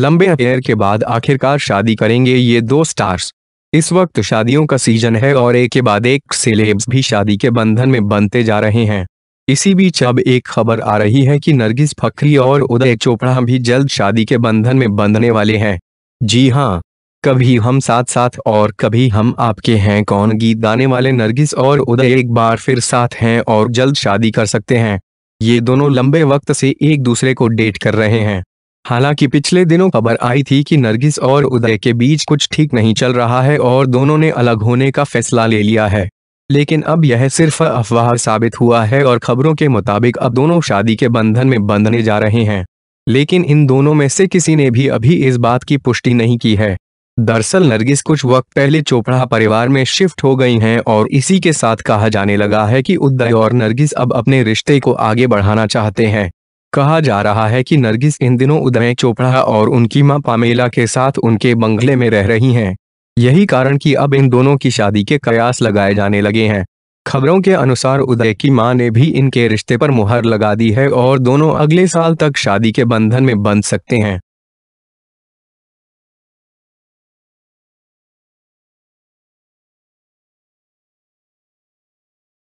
लंबे अफेयर के बाद आखिरकार शादी करेंगे ये दो स्टार्स इस वक्त शादियों का सीजन है और एक के बाद एक सेलेब्स भी शादी के बंधन में बनते जा रहे हैं इसी बीच अब एक खबर आ रही है कि नरगिस फखरी और उदय चोपड़ा भी जल्द शादी के बंधन में बंधने वाले हैं जी हाँ कभी हम साथ साथ और कभी हम आपके हैं कौन गीत गाने वाले नरगिस और उदय एक बार फिर साथ हैं और जल्द शादी कर सकते हैं ये दोनों लंबे वक्त से एक दूसरे को डेट कर रहे हैं हालांकि पिछले दिनों खबर आई थी कि नरगिस और उदय के बीच कुछ ठीक नहीं चल रहा है और दोनों ने अलग होने का फैसला ले लिया है लेकिन अब यह सिर्फ अफवाह साबित हुआ है और खबरों के मुताबिक अब दोनों शादी के बंधन में बंधने जा रहे हैं लेकिन इन दोनों में से किसी ने भी अभी इस बात की पुष्टि नहीं की है दरअसल नरगिस कुछ वक्त पहले चोपड़ा परिवार में शिफ्ट हो गई हैं और इसी के साथ कहा जाने लगा है कि उदय और नरगिस अब अपने रिश्ते को आगे बढ़ाना चाहते हैं कहा जा रहा है कि नरगिस इन दिनों उदय चोपड़ा और उनकी मां पामेला के साथ उनके बंगले में रह रही हैं यही कारण कि अब इन दोनों की शादी के कयास लगाए जाने लगे हैं खबरों के अनुसार उदय की मां ने भी इनके रिश्ते पर मुहर लगा दी है और दोनों अगले साल तक शादी के बंधन में बंध सकते हैं